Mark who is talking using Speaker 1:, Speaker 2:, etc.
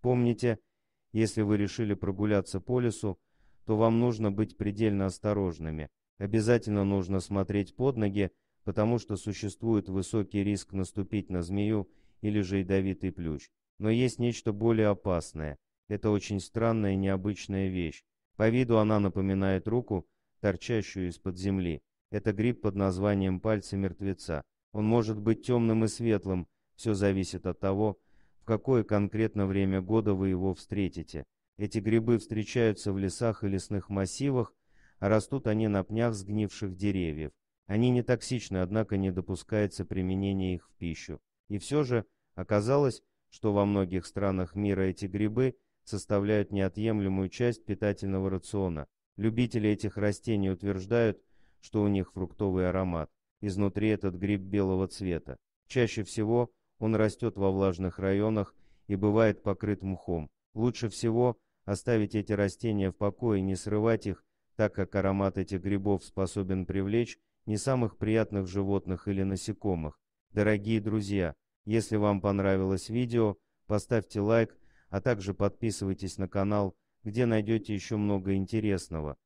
Speaker 1: Помните, если вы решили прогуляться по лесу, то вам нужно быть предельно осторожными. Обязательно нужно смотреть под ноги, потому что существует высокий риск наступить на змею или же ядовитый плющ. Но есть нечто более опасное. Это очень странная и необычная вещь. По виду она напоминает руку, торчащую из-под земли. Это гриб под названием пальцы мертвеца. Он может быть темным и светлым, все зависит от того, какое конкретно время года вы его встретите. Эти грибы встречаются в лесах и лесных массивах, а растут они на пнях сгнивших деревьев. Они не токсичны, однако не допускается применение их в пищу. И все же оказалось, что во многих странах мира эти грибы составляют неотъемлемую часть питательного рациона. Любители этих растений утверждают, что у них фруктовый аромат. Изнутри этот гриб белого цвета. Чаще всего он растет во влажных районах и бывает покрыт мхом. Лучше всего оставить эти растения в покое, и не срывать их, так как аромат этих грибов способен привлечь не самых приятных животных или насекомых. Дорогие друзья, если вам понравилось видео, поставьте лайк, а также подписывайтесь на канал, где найдете еще много интересного.